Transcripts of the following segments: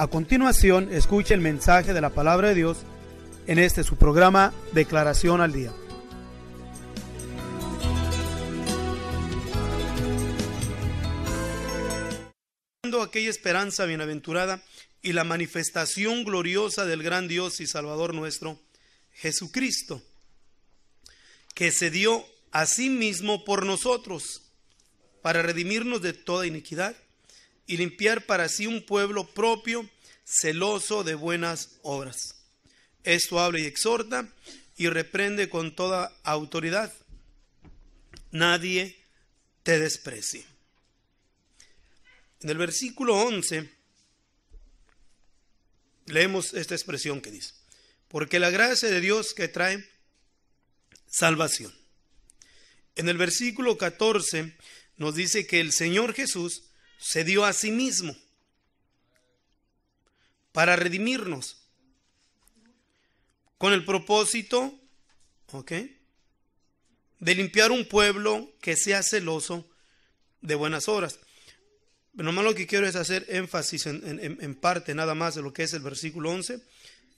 A continuación, escuche el mensaje de la palabra de Dios en este su programa Declaración al Día. aquella esperanza bienaventurada y la manifestación gloriosa del gran Dios y Salvador nuestro, Jesucristo, que se dio a sí mismo por nosotros para redimirnos de toda iniquidad y limpiar para sí un pueblo propio, celoso de buenas obras. Esto habla y exhorta y reprende con toda autoridad. Nadie te desprecie. En el versículo 11 leemos esta expresión que dice, porque la gracia de Dios que trae salvación. En el versículo 14 nos dice que el Señor Jesús se dio a sí mismo para redimirnos con el propósito, De limpiar un pueblo que sea celoso de buenas obras. Pero más lo que quiero es hacer énfasis en, parte nada más de lo que es el versículo 11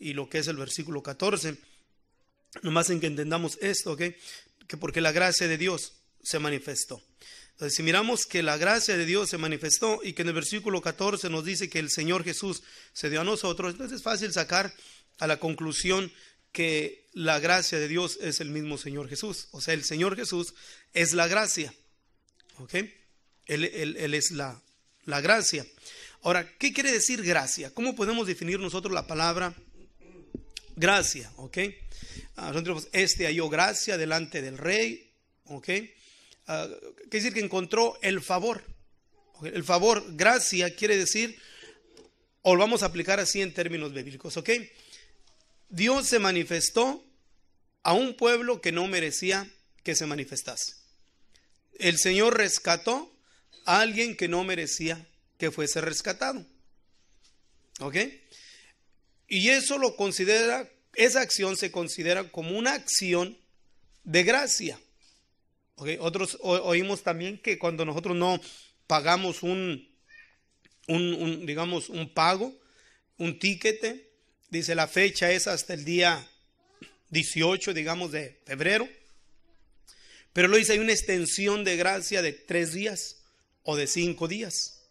y lo que es el versículo 14. Nomás en que entendamos esto, Que porque la gracia de Dios se manifestó. Entonces, si miramos que la gracia de Dios se manifestó y que en el versículo 14 nos dice que el Señor Jesús se dio a nosotros, entonces es fácil sacar a la conclusión que la gracia de Dios es el mismo Señor Jesús. O sea, el Señor Jesús es la gracia. ¿Ok? Él, es la, gracia. Ahora, ¿qué quiere decir gracia? ¿Cómo podemos definir nosotros la palabra gracia? ¿Ok? Ah, nosotros este halló gracia delante del rey. ¿Ok? que ah, quiere decir que encontró el favor. El favor, gracia, quiere decir, o lo vamos a aplicar así en términos bíblicos, ¿ok? Dios se manifestó a un pueblo que no merecía que se manifestase. El Señor rescató a alguien que no merecía que fuese rescatado. ¿Ok? Y eso lo considera, esa acción se considera como una acción de gracia. Otros oímos también que cuando nosotros no pagamos un, un, digamos, un pago, un tiquete, dice la fecha es hasta el día 18, digamos, de febrero. Pero lo dice, hay una extensión de gracia de tres días o de cinco días.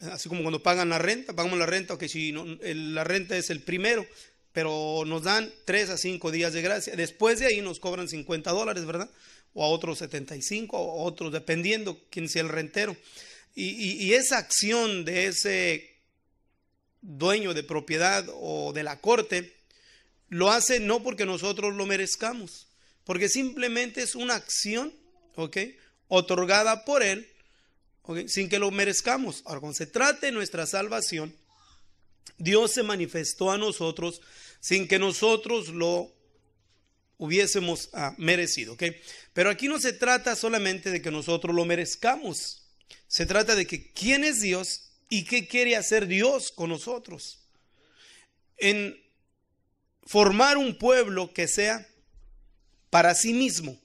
Así como cuando pagan la renta, pagamos la renta, que si no, la renta es el primero, pero nos dan tres a cinco días de gracia. Después de ahí nos cobran 50 dólares, ¿verdad? o a otros 75, o a otros, dependiendo quién sea el rentero. Y, esa acción de ese dueño de propiedad o de la corte, lo hace no porque nosotros lo merezcamos, porque simplemente es una acción, ¿ok? Otorgada por Él, sin que lo merezcamos. Ahora, cuando se trate de nuestra salvación, Dios se manifestó a nosotros sin que nosotros lo hubiésemos ah, merecido. ¿ok? Pero aquí no se trata solamente de que nosotros lo merezcamos. Se trata de que quién es Dios y qué quiere hacer Dios con nosotros. En formar un pueblo que sea para sí mismo.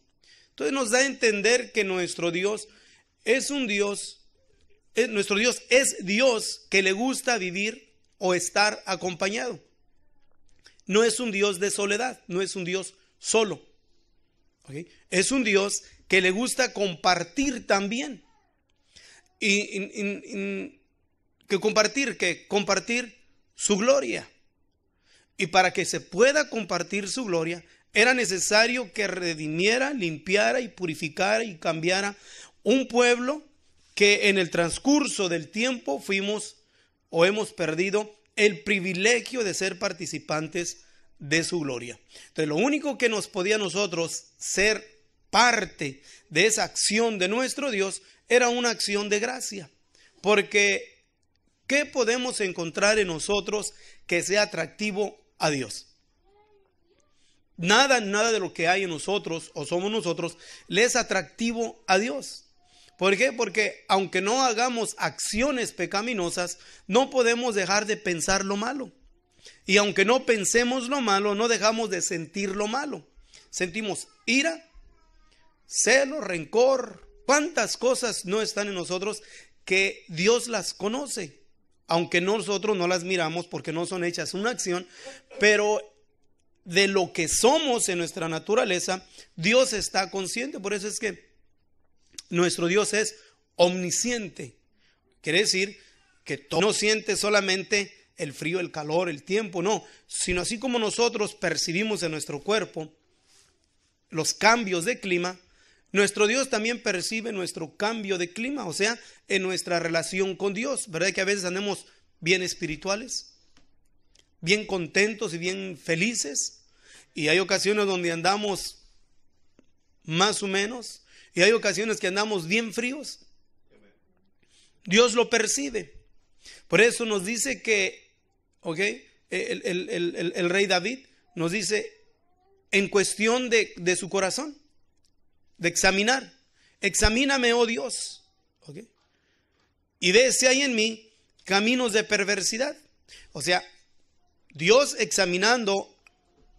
Entonces nos da a entender que nuestro Dios es un Dios, eh, nuestro Dios es Dios que le gusta vivir o estar acompañado. No es un Dios de soledad, no es un Dios solo. Es un Dios que le gusta compartir también. Y, que compartir, que compartir su gloria. Y para que se pueda compartir su gloria, era necesario que redimiera, limpiara y purificara y cambiara un pueblo que en el transcurso del tiempo fuimos o hemos perdido el privilegio de ser participantes de su gloria. Entonces, lo único que nos podía nosotros ser parte de esa acción de nuestro Dios era una acción de gracia. Porque, ¿qué podemos encontrar en nosotros que sea atractivo a Dios? Nada, nada de lo que hay en nosotros o somos nosotros le es atractivo a Dios. ¿Por qué? Porque aunque no hagamos acciones pecaminosas, no podemos dejar de pensar lo malo. Y aunque no pensemos lo malo, no dejamos de sentir lo malo. Sentimos ira, celo, rencor. ¿Cuántas cosas no están en nosotros que Dios las conoce? Aunque nosotros no las miramos porque no son hechas una acción, pero de lo que somos en nuestra naturaleza, Dios está consciente. Por eso es que nuestro Dios es omnisciente. Quiere decir que no siente solamente el frío, el calor, el tiempo, no, sino así como nosotros percibimos en nuestro cuerpo los cambios de clima, nuestro Dios también percibe nuestro cambio de clima, o sea, en nuestra relación con Dios, ¿verdad? Que a veces andamos bien espirituales, bien contentos y bien felices, y hay ocasiones donde andamos más o menos, y hay ocasiones que andamos bien fríos. Dios lo percibe. Por eso nos dice que ¿ok? El, rey David nos dice, en cuestión de, su corazón, de examinar, examíname, oh Dios, Y ve si hay en mí caminos de perversidad. O sea, Dios examinando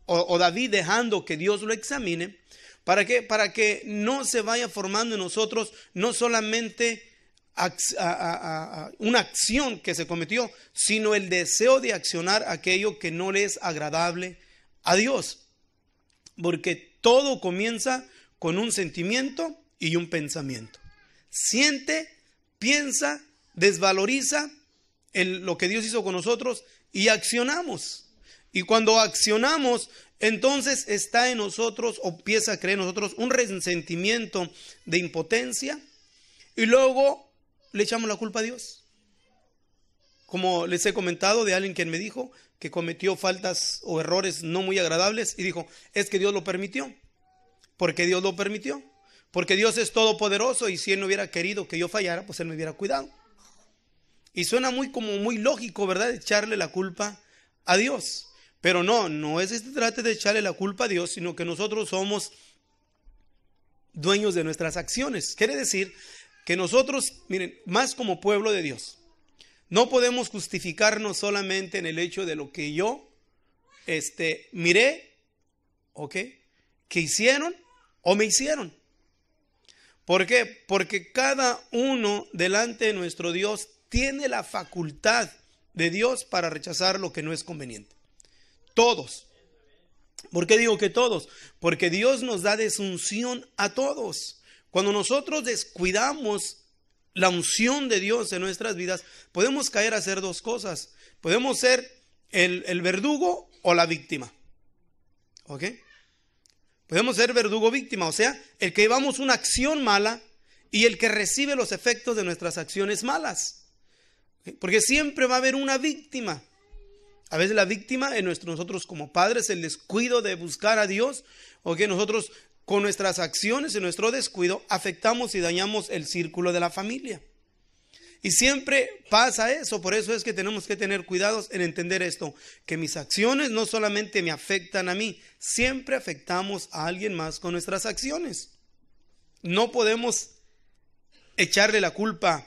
o, David dejando que Dios lo examine, ¿para Para que no se vaya formando en nosotros no solamente una acción que se cometió, sino el deseo de accionar aquello que no le es agradable a Dios. Porque todo comienza con un sentimiento y un pensamiento. Siente, piensa, desvaloriza lo que Dios hizo con nosotros y accionamos. Y cuando accionamos, entonces está en nosotros o empieza a creer en nosotros un resentimiento de impotencia y luego le echamos la culpa a Dios. Como les he comentado de alguien quien me dijo que cometió faltas o errores no muy agradables y dijo, es que Dios lo permitió. ¿Por qué Dios lo permitió? Porque Dios es todopoderoso y si Él no hubiera querido que yo fallara, pues Él me hubiera cuidado. Y suena muy como muy lógico, ¿verdad? Echarle la culpa a Dios. Pero no, no es este trate de echarle la culpa a Dios, sino que nosotros somos dueños de nuestras acciones. Quiere decir que nosotros, miren, más como pueblo de Dios, no podemos justificarnos solamente en el hecho de lo que yo este, miré, ¿ok? Que hicieron o me hicieron. ¿Por qué? Porque cada uno delante de nuestro Dios tiene la facultad de Dios para rechazar lo que no es conveniente. Todos. ¿Por qué digo que todos? Porque Dios nos da desunción a todos. Cuando nosotros descuidamos la unción de Dios en nuestras vidas, podemos caer a hacer dos cosas. Podemos ser el, verdugo o la víctima. ¿Ok? Podemos ser verdugo víctima, o sea, el que llevamos una acción mala y el que recibe los efectos de nuestras acciones malas. Porque siempre va a haber una víctima. A veces la víctima en nuestro, nosotros como padres, el descuido de buscar a Dios, o que nosotros con nuestras acciones y nuestro descuido afectamos y dañamos el círculo de la familia. Y siempre pasa eso, por eso es que tenemos que tener cuidados en entender esto, que mis acciones no solamente me afectan a mí, siempre afectamos a alguien más con nuestras acciones. No podemos echarle la culpa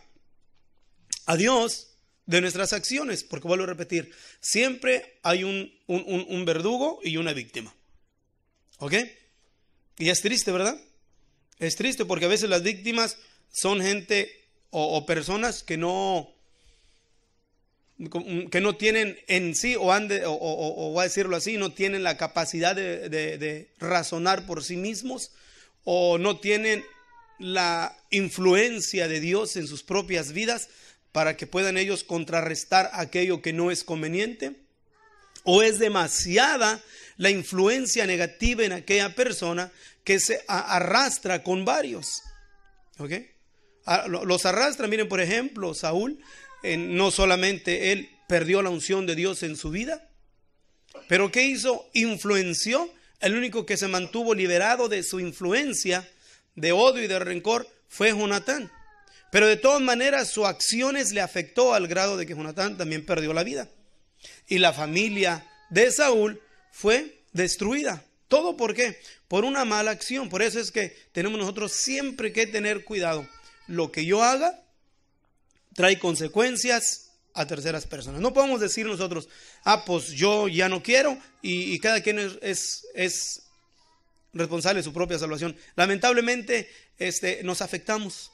a Dios de nuestras acciones, porque vuelvo a repetir, siempre hay un, un, verdugo y una víctima. ¿Ok? Y es triste, ¿verdad? Es triste porque a veces las víctimas son gente o, personas que no que no tienen en sí o, ande, o, o, voy a decirlo así, no tienen la capacidad de razonar por sí mismos o no tienen la influencia de Dios en sus propias vidas para que puedan ellos contrarrestar aquello que no es conveniente o es demasiada la influencia negativa en aquella persona que se arrastra con varios. ¿Ok? Los arrastra, miren por ejemplo, Saúl, no solamente él perdió la unción de Dios en su vida, pero ¿qué hizo? Influenció. El único que se mantuvo liberado de su influencia, de odio y de rencor, fue Jonatán. Pero de todas maneras sus acciones le afectó al grado de que Jonatán también perdió la vida. Y la familia de Saúl fue destruida. ¿Todo por qué? Por una mala acción. Por eso es que tenemos nosotros siempre que tener cuidado. Lo que yo haga trae consecuencias a terceras personas. No podemos decir nosotros, ah, pues yo ya no quiero y, cada quien es, es, responsable de su propia salvación. Lamentablemente este, nos afectamos.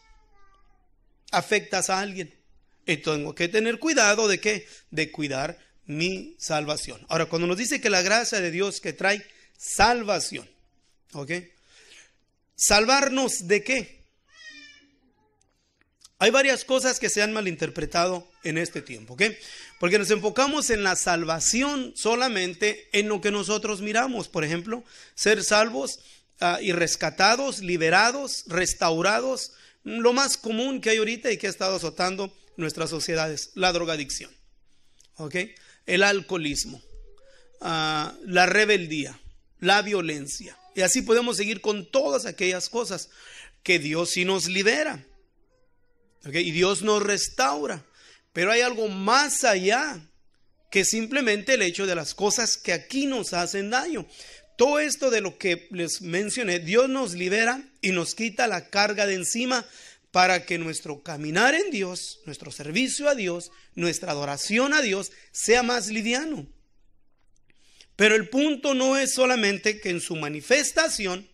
Afectas a alguien. Y tengo que tener cuidado de qué? De cuidar mi salvación. Ahora, cuando nos dice que la gracia de Dios que trae salvación, ¿ok? ¿Salvarnos de qué? Hay varias cosas que se han malinterpretado en este tiempo, ¿ok? Porque nos enfocamos en la salvación solamente en lo que nosotros miramos, por ejemplo, ser salvos ah, y rescatados, liberados, restaurados, lo más común que hay ahorita y que ha estado azotando nuestras sociedades, la drogadicción. ¿Ok? el alcoholismo, ah, la rebeldía, la violencia. Y así podemos seguir con todas aquellas cosas que Dios sí nos libera. Y Dios nos restaura. Pero hay algo más allá que simplemente el hecho de las cosas que aquí nos hacen daño. Todo esto de lo que les mencioné, Dios nos libera y nos quita la carga de encima para que nuestro caminar en Dios, nuestro servicio a Dios, nuestra adoración a Dios sea más liviano. Pero el punto no es solamente que en su manifestación,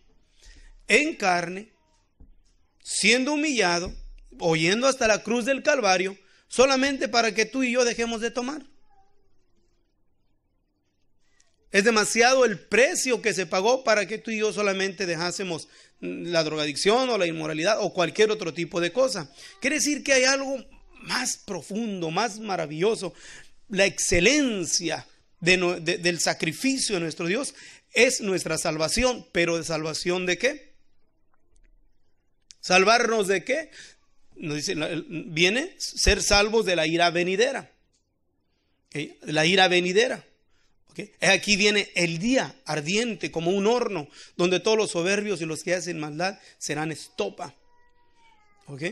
en carne, siendo humillado, oyendo hasta la cruz del Calvario, solamente para que tú y yo dejemos de tomar. Es demasiado el precio que se pagó para que tú y yo solamente dejásemos la drogadicción o la inmoralidad o cualquier otro tipo de cosa. Quiere decir que hay algo más profundo, más maravilloso. La excelencia del sacrificio de nuestro Dios es nuestra salvación, pero ¿de salvación de qué? ¿Salvarnos de qué? Nos dice, viene ser salvos de la ira venidera. La ira venidera. Aquí viene el día ardiente como un horno donde todos los soberbios y los que hacen maldad serán estopa. ¿Ok?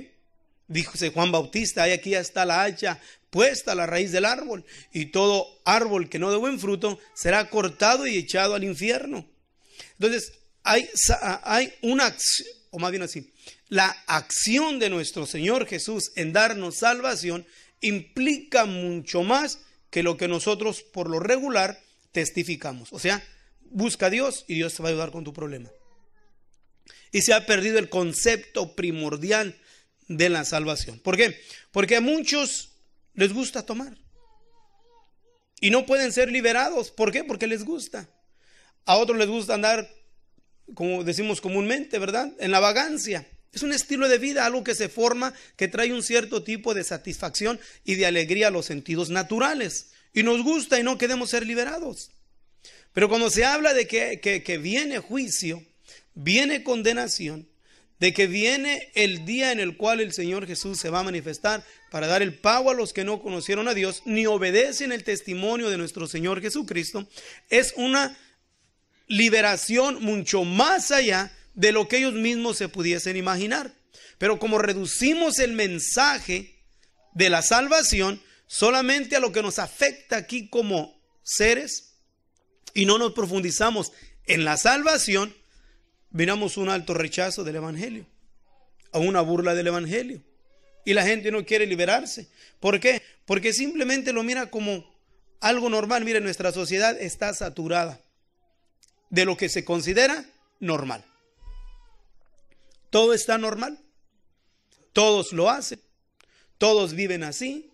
Juan Bautista, ahí aquí está la hacha puesta a la raíz del árbol, y todo árbol que no dé buen fruto será cortado y echado al infierno. Entonces, hay, hay una acción, o más bien así, la acción de nuestro Señor Jesús en darnos salvación implica mucho más que lo que nosotros por lo regular testificamos. O sea, busca a Dios y Dios te va a ayudar con tu problema. Y se ha perdido el concepto primordial de la salvación. ¿Por qué? Porque a muchos les gusta tomar. Y no pueden ser liberados. ¿Por qué? Porque les gusta. A otros les gusta andar, como decimos comúnmente, ¿verdad? En la vagancia. Es un estilo de vida, algo que se forma, que trae un cierto tipo de satisfacción y de alegría a los sentidos naturales. Y nos gusta y no queremos ser liberados. Pero cuando se habla de que, que, viene juicio, viene condenación, de que viene el día en el cual el Señor Jesús se va a manifestar para dar el pago a los que no conocieron a Dios ni obedecen el testimonio de nuestro Señor Jesucristo, es una liberación mucho más allá de lo que ellos mismos se pudiesen imaginar. Pero como reducimos el mensaje de la salvación, solamente a lo que nos afecta aquí como seres y no nos profundizamos en la salvación, miramos un alto rechazo del Evangelio, a una burla del Evangelio. Y la gente no quiere liberarse. ¿Por qué? Porque simplemente lo mira como algo normal. Mire, nuestra sociedad está saturada de lo que se considera normal. Todo está normal. Todos lo hacen. Todos viven así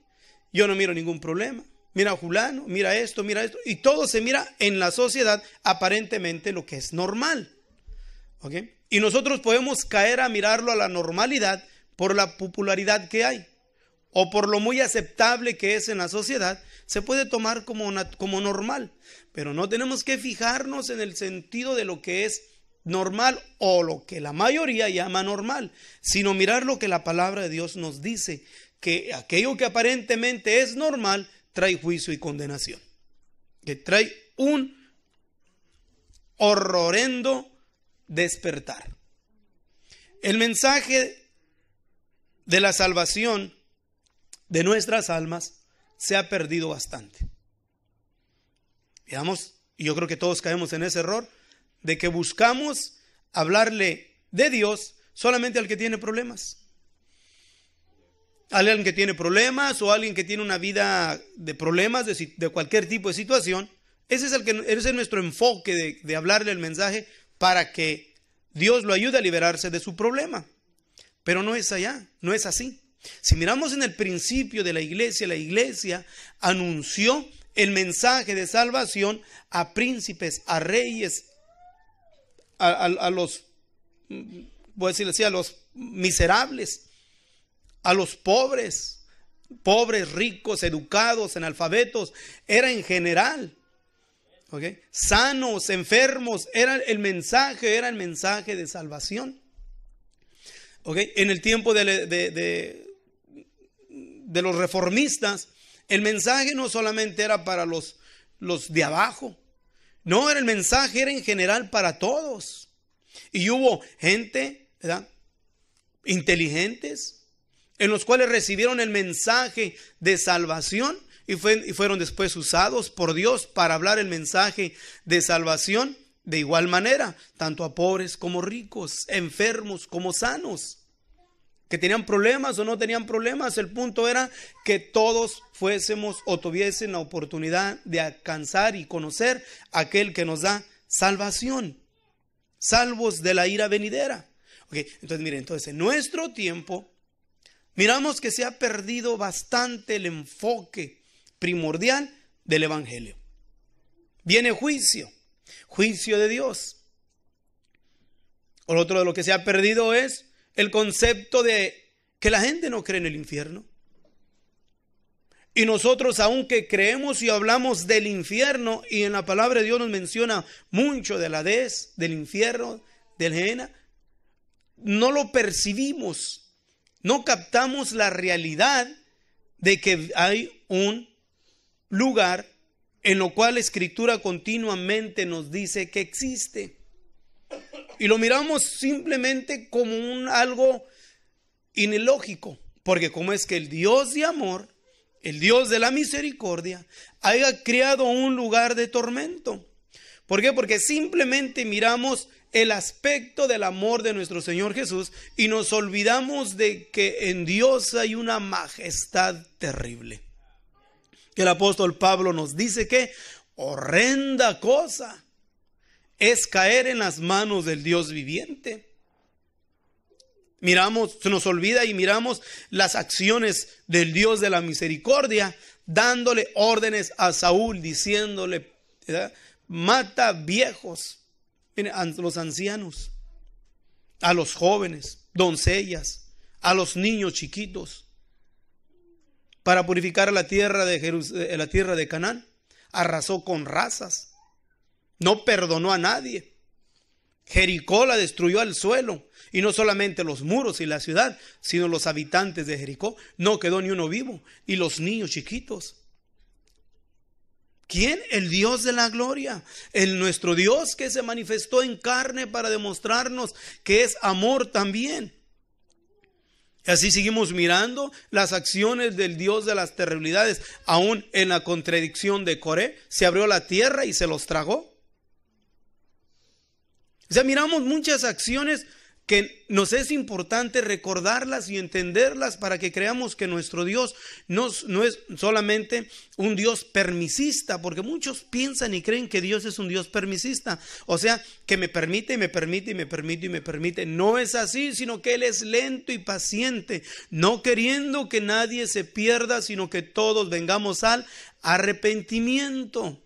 yo no miro ningún problema. Mira a Julano, mira esto, mira esto. Y todo se mira en la sociedad aparentemente lo que es normal. ¿Ok? Y nosotros podemos caer a mirarlo a la normalidad por la popularidad que hay o por lo muy aceptable que es en la sociedad, se puede tomar como, como normal. Pero no tenemos que fijarnos en el sentido de lo que es normal o lo que la mayoría llama normal, sino mirar lo que la palabra de Dios nos dice que aquello que aparentemente es normal trae juicio y condenación, que trae un horrorendo despertar. El mensaje de la salvación de nuestras almas se ha perdido bastante. Veamos, y yo creo que todos caemos en ese error, de que buscamos hablarle de Dios solamente al que tiene problemas alguien que tiene problemas o alguien que tiene una vida de problemas, de, cualquier tipo de situación. Ese es, el que, es nuestro enfoque de, hablarle el mensaje para que Dios lo ayude a liberarse de su problema. Pero no es allá, no es así. Si miramos en el principio de la iglesia, la iglesia anunció el mensaje de salvación a príncipes, a reyes, a, los, voy a a los mm, miserables, a los pobres, pobres, ricos, educados, analfabetos, era en general. Sanos, enfermos, era el mensaje, era el mensaje de salvación. En el tiempo de, de, de, de, los reformistas, el mensaje no solamente era para los, los de abajo, no, era el mensaje, era en general para todos. Y hubo gente, ¿verdad? Inteligentes, en los cuales recibieron el mensaje de salvación y, fueron después usados por Dios para hablar el mensaje de salvación de igual manera, tanto a pobres como ricos, enfermos como sanos que tenían problemas o no tenían problemas. El punto era que todos fuésemos o tuviesen la oportunidad de alcanzar y conocer a aquel que nos da salvación, salvos de la ira venidera. entonces, miren, entonces en nuestro tiempo miramos que se ha perdido bastante el enfoque primordial del Evangelio. Viene juicio, juicio de Dios. Otro de lo que se ha perdido es el concepto de que la gente no cree en el infierno. Y nosotros, aunque creemos y hablamos del infierno, y en la palabra de Dios nos menciona mucho de la des, del infierno, del Jena, no lo percibimos no captamos la realidad de que hay un lugar en lo cual la escritura continuamente nos dice que existe. Y lo miramos simplemente como un algo inelógico, porque como es que el Dios de amor, el Dios de la misericordia, haya creado un lugar de tormento. ¿Por qué? Porque simplemente miramos el aspecto del amor de nuestro Señor Jesús y nos olvidamos de que en Dios hay una majestad terrible. El apóstol Pablo nos dice que horrenda cosa es caer en las manos del Dios viviente. Miramos, se nos olvida y miramos las acciones del Dios de la misericordia, dándole órdenes a Saúl, diciéndole, mata viejos, a los ancianos, a los jóvenes, doncellas, a los niños chiquitos, para purificar la tierra de, eh, la tierra de Canaán. Arrasó con razas, no perdonó a nadie. Jericó la destruyó al suelo, y no solamente los muros y la ciudad, sino los habitantes de Jericó. No quedó ni uno vivo, y los niños chiquitos. ¿Quién? El Dios de la gloria. El nuestro Dios que se manifestó en carne para demostrarnos que es amor también. Y así seguimos mirando las acciones del Dios de las terribilidades. Aún en la contradicción de Coré, se abrió la tierra y se los tragó. O sea, miramos muchas acciones que nos es importante recordarlas y entenderlas para que creamos que nuestro Dios no, no, es solamente un Dios permisista, porque muchos piensan y creen que Dios es un Dios permisista, o sea, que me permite y me permite y me permite y me permite. No es así, sino que Él es lento y paciente, no queriendo que nadie se pierda, sino que todos vengamos al arrepentimiento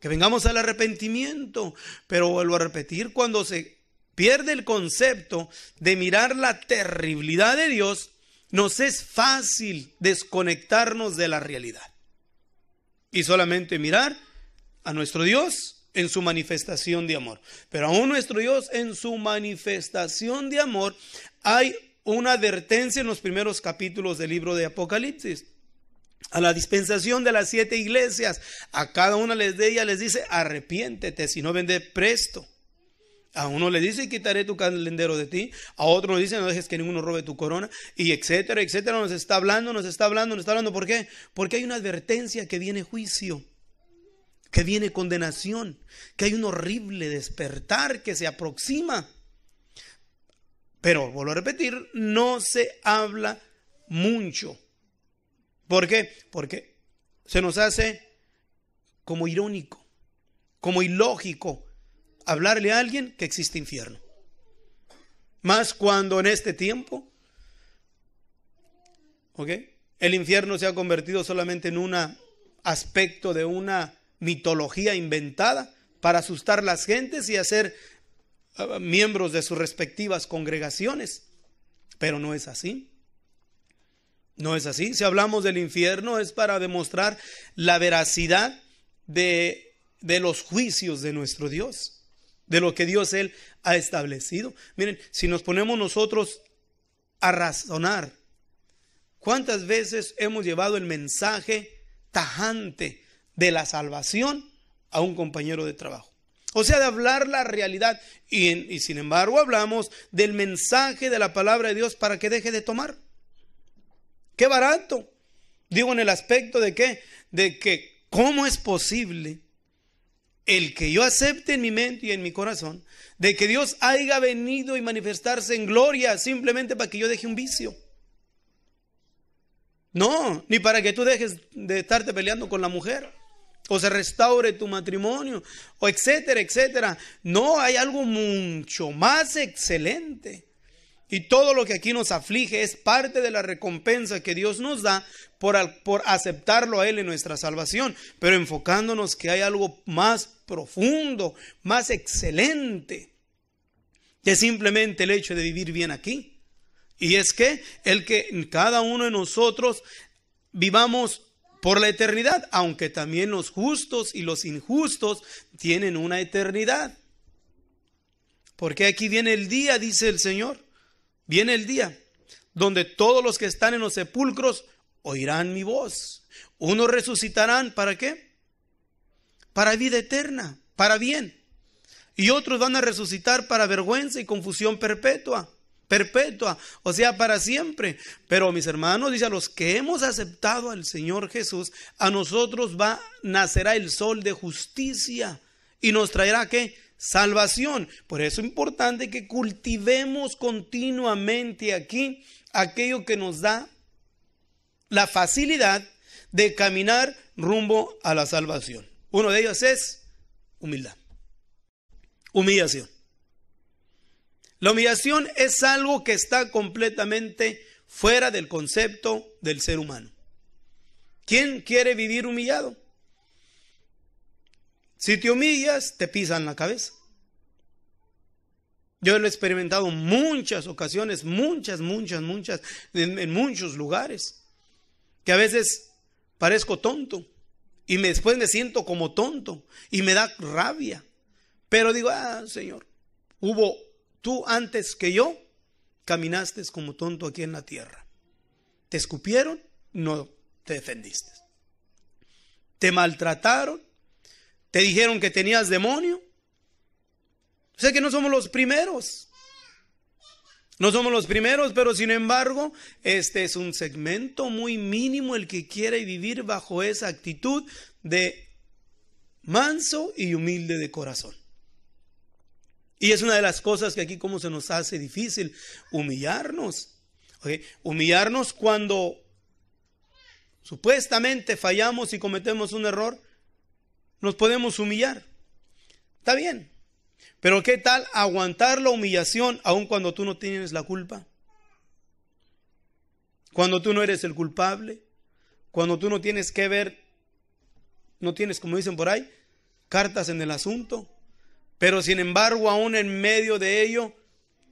que vengamos al arrepentimiento. Pero vuelvo a repetir, cuando se pierde el concepto de mirar la terribilidad de Dios, nos es fácil desconectarnos de la realidad y solamente mirar a nuestro Dios en su manifestación de amor. Pero aún nuestro Dios en su manifestación de amor hay una advertencia en los primeros capítulos del libro de Apocalipsis. A la dispensación de las siete iglesias, a cada una de ellas les dice, arrepiéntete si no vendes presto. A uno le dice, quitaré tu calendero de ti. A otro le dice, no dejes que ninguno robe tu corona. Y etcétera, etcétera. Nos está hablando, nos está hablando, nos está hablando. ¿Por qué? Porque hay una advertencia que viene juicio, que viene condenación, que hay un horrible despertar que se aproxima. Pero, vuelvo a repetir, no se habla mucho. ¿Por qué? Porque se nos hace como irónico, como ilógico, hablarle a alguien que existe infierno. Más cuando en este tiempo, ¿ok? El infierno se ha convertido solamente en un aspecto de una mitología inventada para asustar las gentes y hacer ah, miembros de sus respectivas congregaciones. Pero no es así. No es así. Si hablamos del infierno es para demostrar la veracidad de, de los juicios de nuestro Dios de lo que Dios Él ha establecido. Miren, si nos ponemos nosotros a razonar, ¿cuántas veces hemos llevado el mensaje tajante de la salvación a un compañero de trabajo? O sea, de hablar la realidad. Y, sin embargo hablamos del mensaje de la palabra de Dios para que deje de tomar. Qué barato. Digo en el aspecto de qué, de que cómo es posible el que yo acepte en mi mente y en mi corazón de que Dios haya venido y manifestarse en gloria simplemente para que yo deje un vicio. No, ni para que tú dejes de estarte peleando con la mujer o se restaure tu matrimonio o etcétera, etcétera. No, hay algo mucho más excelente. Y todo lo que aquí nos aflige es parte de la recompensa que Dios nos da por, por aceptarlo a Él en nuestra salvación, pero enfocándonos que hay algo más profundo, más excelente, que simplemente el hecho de vivir bien aquí. Y es que el que cada uno de nosotros vivamos por la eternidad, aunque también los justos y los injustos tienen una eternidad. Porque aquí viene el día, dice el Señor. Viene el día donde todos los que están en los sepulcros oirán mi voz. Unos resucitarán para qué? Para vida eterna, para bien. Y otros van a resucitar para vergüenza y confusión perpetua, perpetua, o sea, para siempre. Pero mis hermanos, dice, a los que hemos aceptado al Señor Jesús, a nosotros va nacerá el sol de justicia y nos traerá qué? salvación. Por eso es importante que cultivemos continuamente aquí aquello que nos da la facilidad de caminar rumbo a la salvación. Uno de ellos es humildad, humillación. La humillación es algo que está completamente fuera del concepto del ser humano. ¿Quién quiere vivir humillado? Si te humillas, te pisan la cabeza. Yo lo he experimentado muchas ocasiones, muchas, muchas, muchas, en, muchos lugares, que a veces parezco tonto y después me siento como tonto y me da rabia. Pero digo, ah, Señor, hubo tú antes que yo, caminaste como tonto aquí en la tierra. Te escupieron, no te defendiste. Te maltrataron, ¿Te dijeron que tenías demonio? Sé que no somos los primeros. No somos los primeros, pero sin embargo, este es un segmento muy mínimo el que quiere vivir bajo esa actitud de manso y humilde de corazón. Y es una de las cosas que aquí como se nos hace difícil, humillarnos. Humillarnos cuando supuestamente fallamos y cometemos un error, nos podemos humillar. Está bien. Pero ¿qué tal aguantar la humillación aun cuando tú no tienes la culpa? Cuando tú no eres el culpable, cuando tú no tienes que ver, no tienes, como dicen por ahí, cartas en el asunto, pero sin embargo aún en medio de ello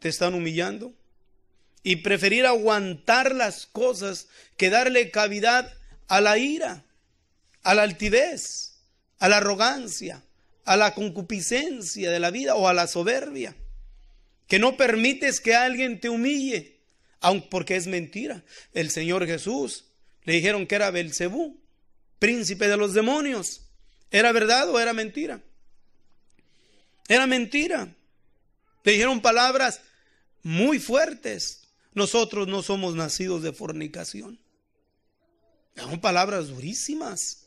te están humillando. Y preferir aguantar las cosas que darle cavidad a la ira, a la altivez a la arrogancia, a la concupiscencia de la vida o a la soberbia. Que no permites que alguien te humille, aunque porque es mentira. El Señor Jesús le dijeron que era Belcebú, príncipe de los demonios. ¿Era verdad o era mentira? Era mentira. Le dijeron palabras muy fuertes. Nosotros no somos nacidos de fornicación. Son palabras durísimas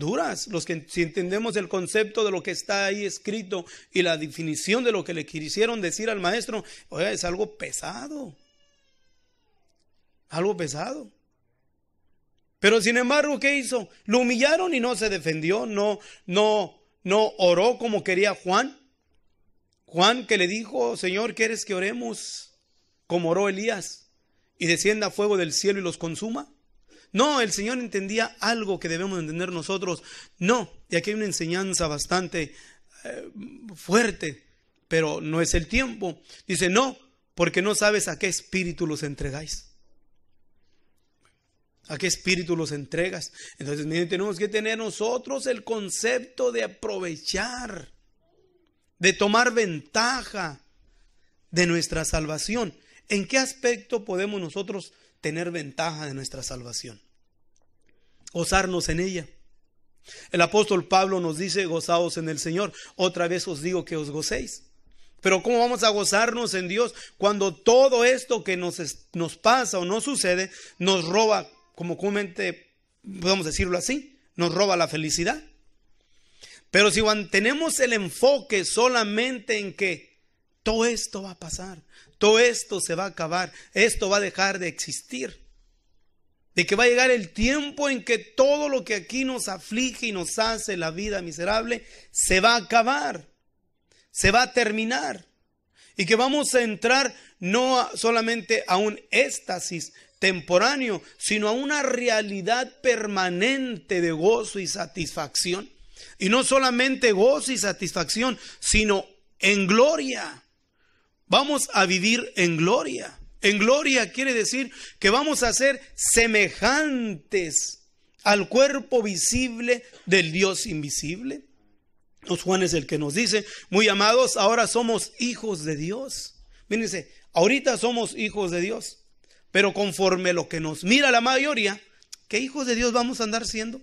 duras, los que si entendemos el concepto de lo que está ahí escrito y la definición de lo que le quisieron decir al maestro, oiga, es algo pesado. Algo pesado. Pero sin embargo, ¿qué hizo? Lo humillaron y no se defendió, no no no oró como quería Juan. Juan que le dijo, "Señor, ¿quieres que oremos como oró Elías y descienda fuego del cielo y los consuma?" No, el Señor entendía algo que debemos entender nosotros. No, y aquí hay una enseñanza bastante eh, fuerte, pero no es el tiempo. Dice, no, porque no sabes a qué espíritu los entregáis. ¿A qué espíritu los entregas? Entonces, tenemos que tener nosotros el concepto de aprovechar, de tomar ventaja de nuestra salvación. ¿En qué aspecto podemos nosotros tener ventaja de nuestra salvación, gozarnos en ella. El apóstol Pablo nos dice, gozaos en el Señor. Otra vez os digo que os gocéis. Pero ¿cómo vamos a gozarnos en Dios cuando todo esto que nos, nos pasa o nos sucede nos roba, como comúnmente podemos decirlo así, nos roba la felicidad? Pero si mantenemos el enfoque solamente en que todo esto va a pasar, todo esto se va a acabar, esto va a dejar de existir. De que va a llegar el tiempo en que todo lo que aquí nos aflige y nos hace la vida miserable se va a acabar, se va a terminar. Y que vamos a entrar no solamente a un éxtasis temporáneo, sino a una realidad permanente de gozo y satisfacción. Y no solamente gozo y satisfacción, sino en gloria vamos a vivir en gloria. En gloria quiere decir que vamos a ser semejantes al cuerpo visible del Dios invisible. Los Juan es el que nos dice, muy amados, ahora somos hijos de Dios. Mírense, ahorita somos hijos de Dios, pero conforme lo que nos mira la mayoría, ¿qué hijos de Dios vamos a andar siendo?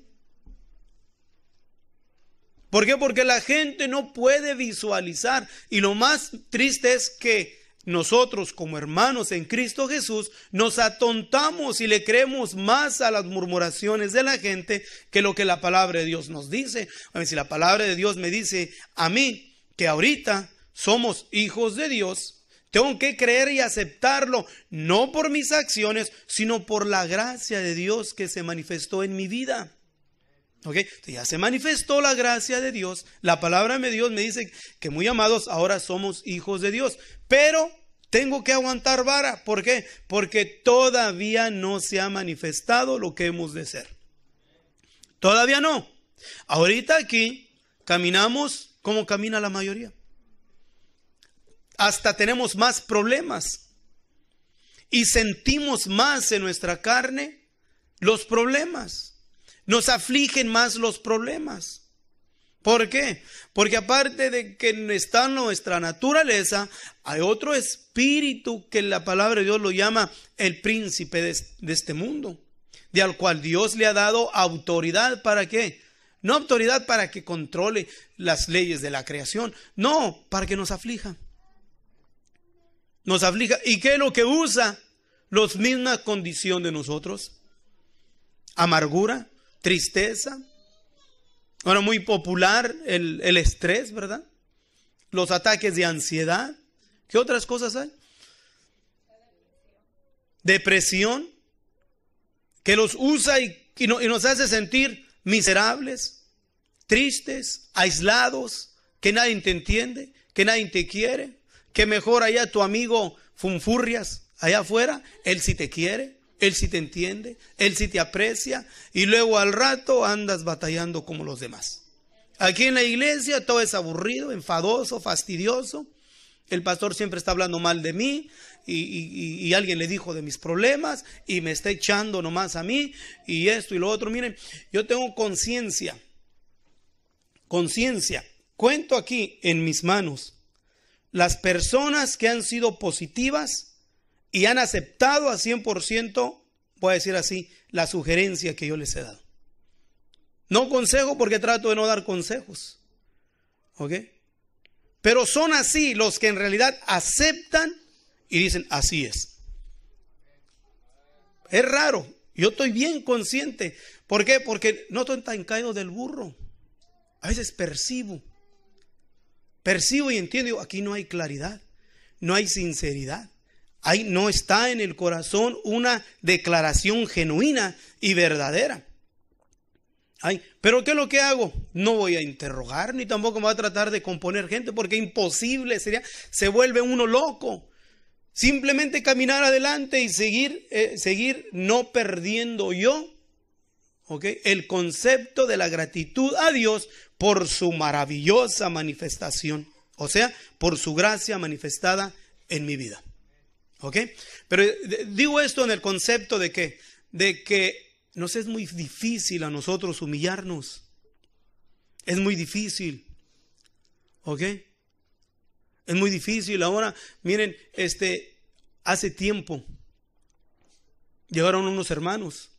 ¿Por qué? Porque la gente no puede visualizar. Y lo más triste es que nosotros como hermanos en Cristo Jesús nos atontamos y le creemos más a las murmuraciones de la gente que lo que la palabra de Dios nos dice. A ver, si la palabra de Dios me dice a mí que ahorita somos hijos de Dios, tengo que creer y aceptarlo, no por mis acciones, sino por la gracia de Dios que se manifestó en mi vida ya se manifestó la gracia de Dios. La palabra de Dios me dice que muy amados, ahora somos hijos de Dios. Pero tengo que aguantar vara. ¿Por qué? Porque todavía no se ha manifestado lo que hemos de ser. Todavía no. Ahorita aquí caminamos como camina la mayoría. Hasta tenemos más problemas. Y sentimos más en nuestra carne los problemas nos afligen más los problemas. ¿Por qué? Porque aparte de que está nuestra naturaleza, hay otro espíritu que la palabra de Dios lo llama el príncipe de, este mundo, de al cual Dios le ha dado autoridad para qué? No autoridad para que controle las leyes de la creación, no, para que nos aflija. Nos aflija. ¿Y qué es lo que usa? los mismas condiciones de nosotros. Amargura, tristeza. Ahora muy popular el, estrés, ¿verdad? Los ataques de ansiedad. ¿Qué otras cosas hay? Depresión, que los usa y, y nos hace sentir miserables, tristes, aislados, que nadie te entiende, que nadie te quiere, que mejor allá tu amigo Funfurrias, allá afuera, él sí te quiere. Él sí te entiende, Él sí te aprecia y luego al rato andas batallando como los demás. Aquí en la iglesia todo es aburrido, enfadoso, fastidioso. El pastor siempre está hablando mal de mí y, y, alguien le dijo de mis problemas y me está echando nomás a mí y esto y lo otro. Miren, yo tengo conciencia, conciencia. Cuento aquí en mis manos las personas que han sido positivas y han aceptado a 100%, voy a decir así, la sugerencia que yo les he dado. No consejo porque trato de no dar consejos. ¿Ok? Pero son así los que en realidad aceptan y dicen, así es. Es raro. Yo estoy bien consciente. ¿Por qué? Porque no estoy tan caído del burro. A veces percibo. Percibo y entiendo, aquí no hay claridad, no hay sinceridad. Ahí no está en el corazón una declaración genuina y verdadera. Ay, pero ¿qué es lo que hago? No voy a interrogar ni tampoco voy a tratar de componer gente porque imposible sería, se vuelve uno loco. Simplemente caminar adelante y seguir, eh, seguir no perdiendo yo, El concepto de la gratitud a Dios por su maravillosa manifestación, o sea, por su gracia manifestada en mi vida. ¿Ok? Pero eh, digo esto en el concepto de que, de que nos es muy difícil a nosotros humillarnos. Es muy difícil. ¿Ok? Es muy difícil. Ahora, miren, este, hace tiempo llegaron unos hermanos.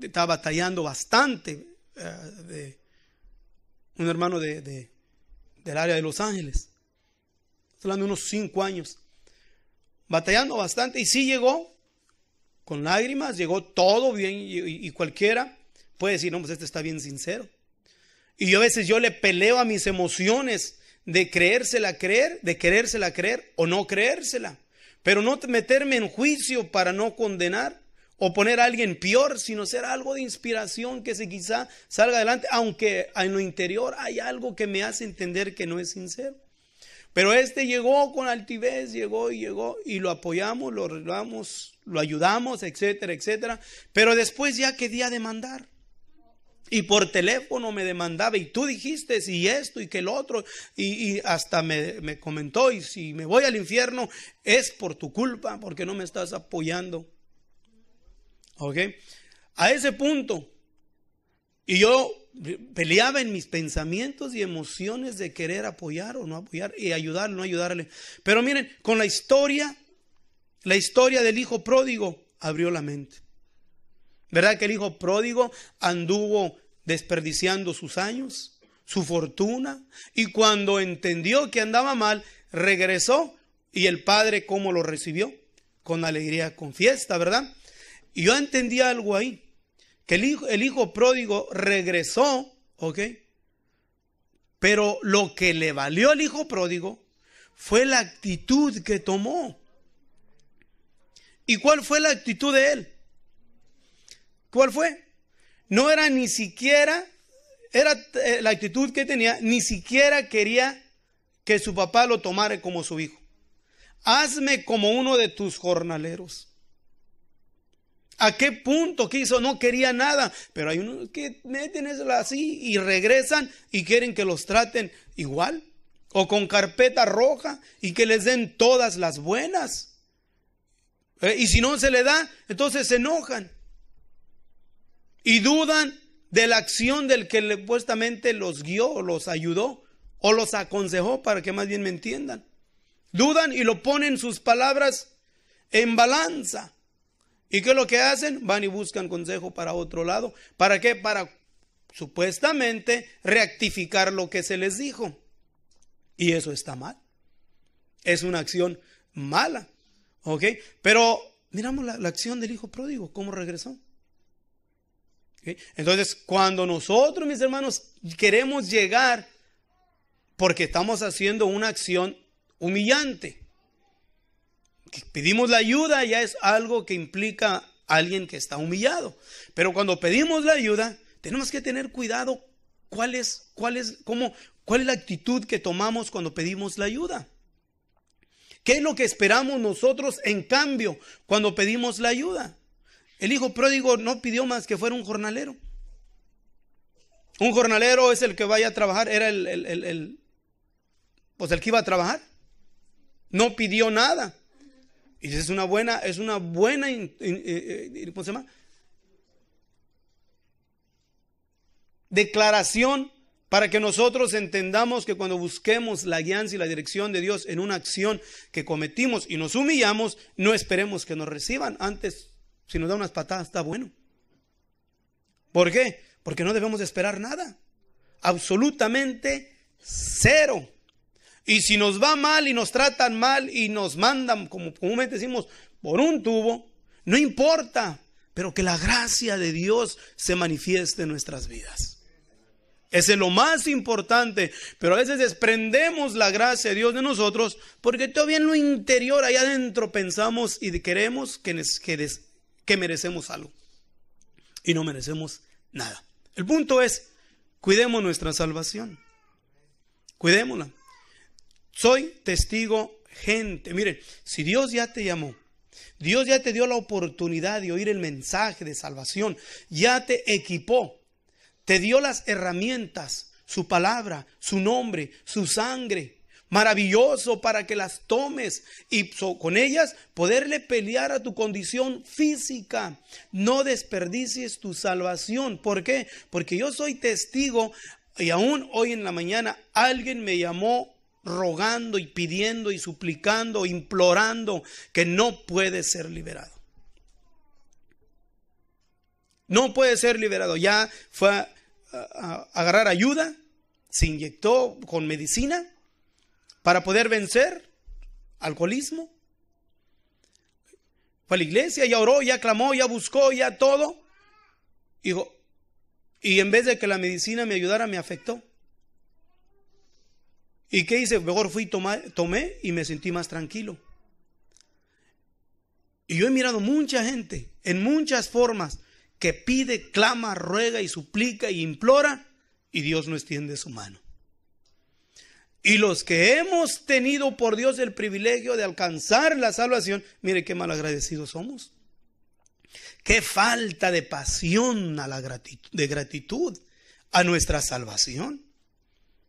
Estaba batallando bastante. Eh, un hermano de, del área de Los Ángeles. Hablando de unos cinco años batallando bastante y sí llegó con lágrimas, llegó todo bien y, cualquiera puede decir, no, pues este está bien sincero. Y yo a veces yo le peleo a mis emociones de creérsela creer, de querérsela creer o no creérsela. Pero no meterme en juicio para no condenar o poner a alguien peor, sino ser algo de inspiración que se quizá salga adelante, aunque en lo interior hay algo que me hace entender que no es sincero. Pero este llegó con altivez, llegó y llegó y lo apoyamos, lo arreglamos, lo ayudamos, etcétera, etcétera. Pero después ya quería demandar. Y por teléfono me demandaba, y tú dijiste, y esto, y que el otro, y, hasta me, me, comentó, y si me voy al infierno, es por tu culpa, porque no me estás apoyando. ¿Ok? A ese punto, y yo peleaba en mis pensamientos y emociones de querer apoyar o no apoyar y ayudar no ayudarle. Pero miren, con la historia, la historia del hijo pródigo abrió la mente. ¿Verdad que el hijo pródigo anduvo desperdiciando sus años, su fortuna? Y cuando entendió que andaba mal, regresó. ¿Y el padre cómo lo recibió? Con alegría, con fiesta, ¿verdad? Y yo entendí algo ahí que el hijo, el hijo pródigo regresó, ¿ok? Pero lo que le valió al hijo pródigo fue la actitud que tomó. ¿Y cuál fue la actitud de él? ¿Cuál fue? No era ni siquiera, era eh, la actitud que tenía, ni siquiera quería que su papá lo tomara como su hijo. Hazme como uno de tus jornaleros. ¿A qué punto quiso? No quería nada. Pero hay unos que meten eso así y regresan y quieren que los traten igual. O con carpeta roja y que les den todas las buenas. Eh, y si no se le da, entonces se enojan. Y dudan de la acción del que supuestamente los guió o los ayudó o los aconsejó para que más bien me entiendan. Dudan y lo ponen sus palabras en balanza. ¿Y qué es lo que hacen? Van y buscan consejo para otro lado. ¿Para qué? Para supuestamente reactificar lo que se les dijo. Y eso está mal. Es una acción mala. ¿Ok? Pero miramos la, acción del hijo pródigo, cómo regresó. Entonces, cuando nosotros, mis hermanos, queremos llegar porque estamos haciendo una acción humillante pedimos la ayuda ya es algo que implica a alguien que está humillado. Pero cuando pedimos la ayuda, tenemos que tener cuidado cuál es, cuál es, cómo, cuál es la actitud que tomamos cuando pedimos la ayuda. ¿Qué es lo que esperamos nosotros en cambio cuando pedimos la ayuda? El hijo pródigo no pidió más que fuera un jornalero. Un jornalero es el que vaya a trabajar, era el, el, el, el pues el que iba a trabajar. No pidió nada. Y es una buena, es una buena, eh, eh, eh, Declaración para que nosotros entendamos que cuando busquemos la guía y la dirección de Dios en una acción que cometimos y nos humillamos, no esperemos que nos reciban. Antes, si nos da unas patadas, está bueno. ¿Por qué? Porque no debemos esperar nada. Absolutamente cero. Y si nos va mal y nos tratan mal y nos mandan, como comúnmente decimos, por un tubo, no importa, pero que la gracia de Dios se manifieste en nuestras vidas. Ese es lo más importante, pero a veces desprendemos la gracia de Dios de nosotros porque todavía en lo interior, allá adentro, pensamos y queremos que, que merecemos algo. Y no merecemos nada. El punto es, cuidemos nuestra salvación. Cuidémosla. Soy testigo gente. Miren, si Dios ya te llamó, Dios ya te dio la oportunidad de oír el mensaje de salvación, ya te equipó, te dio las herramientas, su palabra, su nombre, su sangre, maravilloso para que las tomes y con ellas poderle pelear a tu condición física. No desperdicies tu salvación. ¿Por qué? Porque yo soy testigo y aún hoy en la mañana alguien me llamó rogando y pidiendo y suplicando, implorando, que no puede ser liberado. No puede ser liberado. Ya fue a, agarrar ayuda, se inyectó con medicina para poder vencer alcoholismo. Fue a la iglesia, ya oró, ya clamó, ya buscó, ya todo. y en vez de que la medicina me ayudara, me afectó. ¿Y qué hice? Mejor fui, tomé y me sentí más tranquilo. Y yo he mirado mucha gente, en muchas formas, que pide, clama, ruega y suplica y implora, y Dios no extiende su mano. Y los que hemos tenido por Dios el privilegio de alcanzar la salvación, mire qué malagradecidos somos. Qué falta de pasión a la gratitud, de gratitud a nuestra salvación.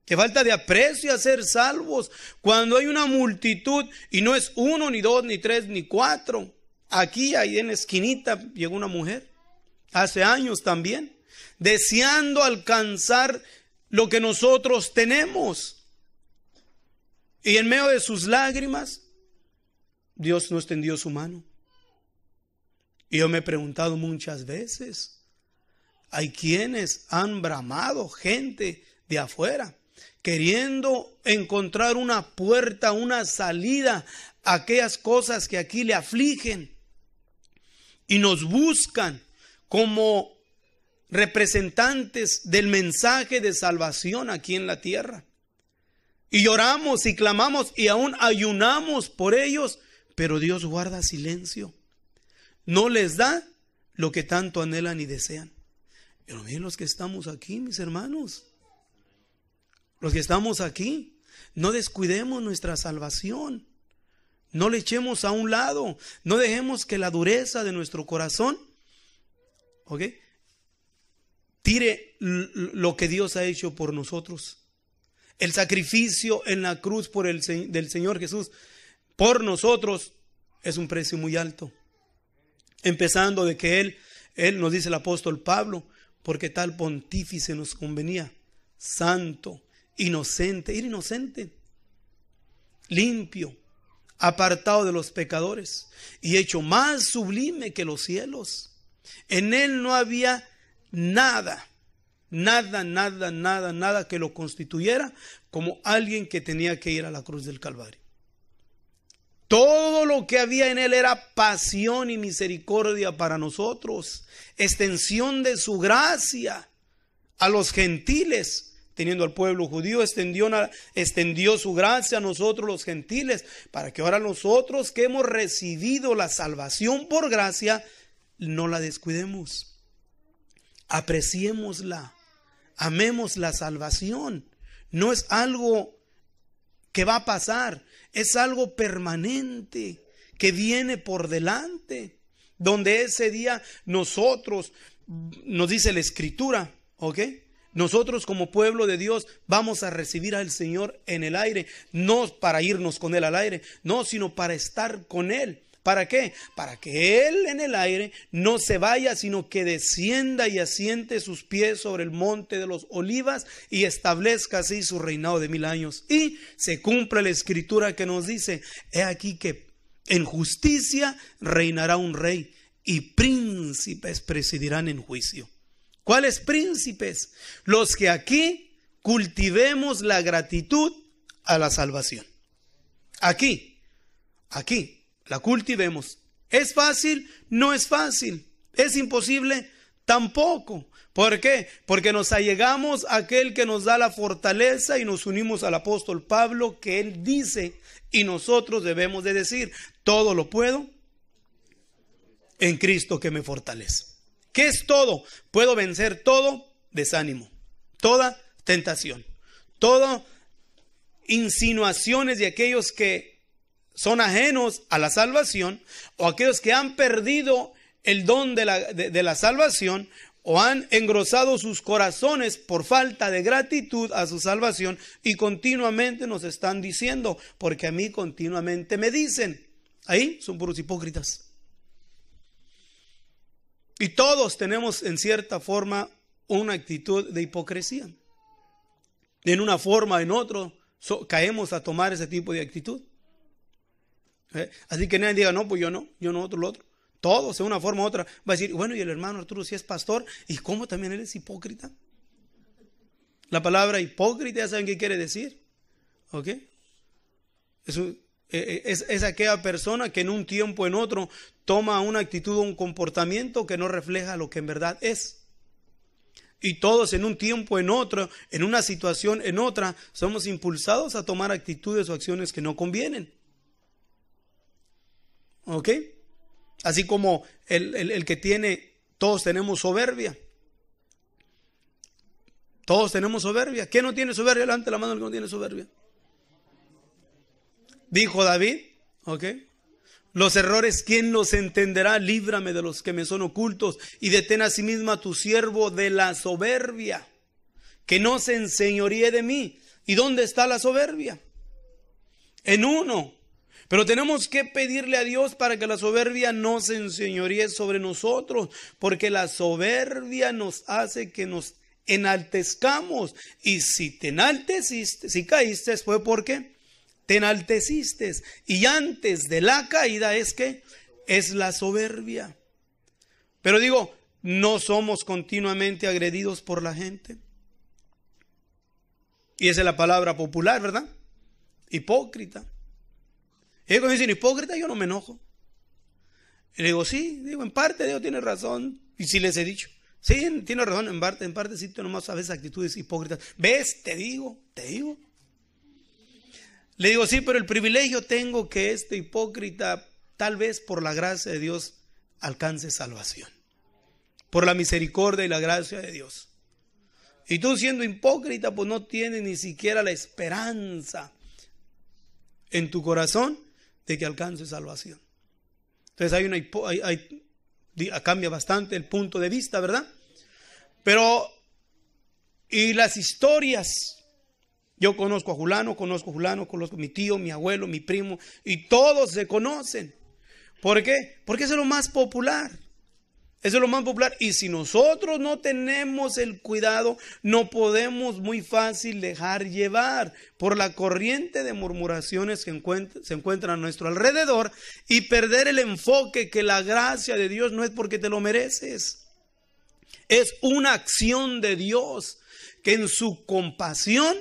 Que falta de aprecio a ser salvos cuando hay una multitud y no es uno, ni dos, ni tres, ni cuatro. Aquí, ahí en la esquinita, llegó una mujer, hace años también, deseando alcanzar lo que nosotros tenemos. Y en medio de sus lágrimas, Dios no extendió su mano. Y yo me he preguntado muchas veces, hay quienes han bramado gente de afuera queriendo encontrar una puerta, una salida a aquellas cosas que aquí le afligen y nos buscan como representantes del mensaje de salvación aquí en la tierra. Y lloramos y clamamos y aún ayunamos por ellos, pero Dios guarda silencio. No les da lo que tanto anhelan y desean. Pero miren los que estamos aquí, mis hermanos los que estamos aquí, no descuidemos nuestra salvación. No le echemos a un lado. No dejemos que la dureza de nuestro corazón, ¿ok? Tire lo que Dios ha hecho por nosotros. El sacrificio en la cruz por el, del Señor Jesús por nosotros es un precio muy alto. Empezando de que Él, Él nos dice el apóstol Pablo, porque tal pontífice nos convenía, santo, inocente, era inocente, limpio, apartado de los pecadores y hecho más sublime que los cielos. En él no había nada, nada, nada, nada, nada que lo constituyera como alguien que tenía que ir a la cruz del Calvario. Todo lo que había en él era pasión y misericordia para nosotros, extensión de su gracia a los gentiles teniendo al pueblo judío, extendió, extendió su gracia a nosotros los gentiles, para que ahora nosotros que hemos recibido la salvación por gracia, no la descuidemos. Apreciémosla, amemos la salvación. No es algo que va a pasar, es algo permanente que viene por delante, donde ese día nosotros, nos dice la escritura, ¿ok? Nosotros como pueblo de Dios vamos a recibir al Señor en el aire, no para irnos con Él al aire, no, sino para estar con Él. ¿Para qué? Para que Él en el aire no se vaya, sino que descienda y asiente sus pies sobre el monte de los olivas y establezca así su reinado de mil años. Y se cumple la escritura que nos dice, he aquí que en justicia reinará un rey y príncipes presidirán en juicio. ¿Cuáles príncipes? Los que aquí cultivemos la gratitud a la salvación. Aquí, aquí, la cultivemos. ¿Es fácil? No es fácil. ¿Es imposible? Tampoco. ¿Por qué? Porque nos allegamos a aquel que nos da la fortaleza y nos unimos al apóstol Pablo que él dice y nosotros debemos de decir, todo lo puedo en Cristo que me fortalece. ¿Qué es todo? Puedo vencer todo desánimo, toda tentación, todas insinuaciones de aquellos que son ajenos a la salvación o aquellos que han perdido el don de la, de la salvación o han engrosado sus corazones por falta de gratitud a su salvación y continuamente nos están diciendo, porque a mí continuamente me dicen, ahí son puros hipócritas. Y todos tenemos en cierta forma una actitud de hipocresía. En una forma, en otro, caemos a tomar ese tipo de actitud. ¿Eh? Así que nadie diga, no, pues yo no, yo no, otro, lo otro. Todos, en una forma u otra, va a decir, bueno, y el hermano Arturo si es pastor, ¿y cómo también eres hipócrita? La palabra hipócrita, ya saben qué quiere decir. ¿Ok? Es eh, eh, es, aquella persona que en un tiempo o en otro toma una actitud o un comportamiento que no refleja lo que en verdad es. Y todos en un tiempo, en otro, en una situación, en otra, somos impulsados a tomar actitudes o acciones que no convienen. ¿Ok? Así como el, que tiene, todos tenemos soberbia. Todos tenemos soberbia. ¿Quién no tiene soberbia? ¿delante la mano el que no tiene soberbia. Dijo David, ¿ok? Los errores, ¿quién los entenderá? Líbrame de los que me son ocultos y detén a sí misma a tu siervo de la soberbia, que no se enseñoríe de mí. ¿Y dónde está la soberbia? En uno. Pero tenemos que pedirle a Dios para que la soberbia no se enseñoríe sobre nosotros, porque la soberbia nos hace que nos enaltezcamos. Y si te enalteciste, si caíste, fue porque te enalteciste. Y antes de la caída es que es la soberbia. Pero digo, no somos continuamente agredidos por la gente. Y esa es la palabra popular, ¿verdad? Hipócrita. Y ellos dicen, hipócrita, yo no me enojo. Y le digo, sí, digo, en parte Dios tiene razón. Y sí les he dicho, sí, tiene razón, en parte, en parte sí, tú nomás sabes actitudes hipócritas. ¿Ves? Te digo, te digo. Le digo, sí, pero el privilegio tengo que este hipócrita, tal vez por la gracia de Dios, alcance salvación. Por la misericordia y la gracia de Dios. Y tú siendo hipócrita, pues no tienes ni siquiera la esperanza en tu corazón de que alcance salvación. Entonces hay una cambia bastante el punto de vista, ¿verdad? Pero y las historias yo conozco a Julano, conozco a Julano, conozco a mi tío, mi abuelo, mi primo, y todos se conocen. ¿Por qué? Porque eso es lo más popular. Eso es lo más popular. Y si nosotros no tenemos el cuidado, no podemos muy fácil dejar llevar por la corriente de murmuraciones que se encuentran a nuestro alrededor y perder el enfoque que la gracia de Dios no es porque te lo mereces. Es una acción de Dios que en su compasión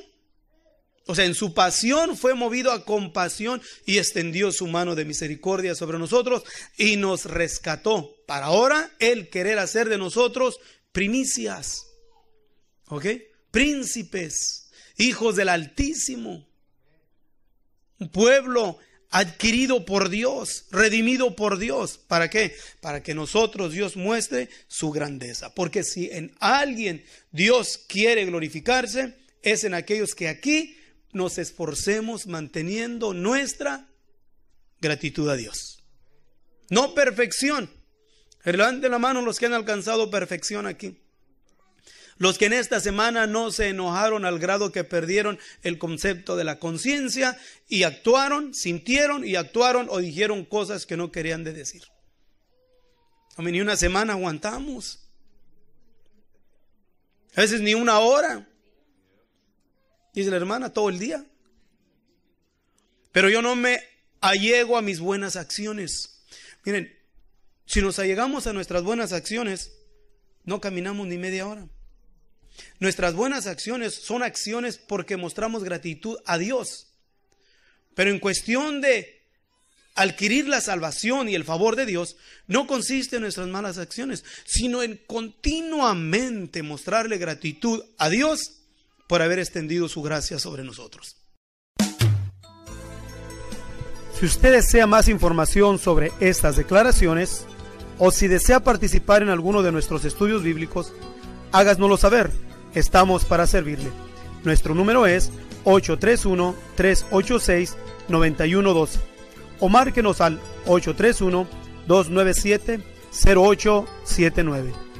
o sea, en su pasión fue movido a compasión y extendió su mano de misericordia sobre nosotros y nos rescató. Para ahora, el querer hacer de nosotros primicias, ¿ok? Príncipes, hijos del Altísimo, un pueblo adquirido por Dios, redimido por Dios. ¿Para qué? Para que nosotros Dios muestre su grandeza. Porque si en alguien Dios quiere glorificarse, es en aquellos que aquí nos esforcemos manteniendo nuestra gratitud a Dios. No perfección. Levanten la mano los que han alcanzado perfección aquí. Los que en esta semana no se enojaron al grado que perdieron el concepto de la conciencia y actuaron, sintieron y actuaron o dijeron cosas que no querían de decir. Ni una semana aguantamos. A veces ni una hora dice la hermana, todo el día. Pero yo no me allego a mis buenas acciones. Miren, si nos allegamos a nuestras buenas acciones, no caminamos ni media hora. Nuestras buenas acciones son acciones porque mostramos gratitud a Dios. Pero en cuestión de adquirir la salvación y el favor de Dios, no consiste en nuestras malas acciones, sino en continuamente mostrarle gratitud a Dios por haber extendido su gracia sobre nosotros. Si usted desea más información sobre estas declaraciones o si desea participar en alguno de nuestros estudios bíblicos, háganoslo saber. Estamos para servirle. Nuestro número es 831-386-9112 o márquenos al 831-297-0879.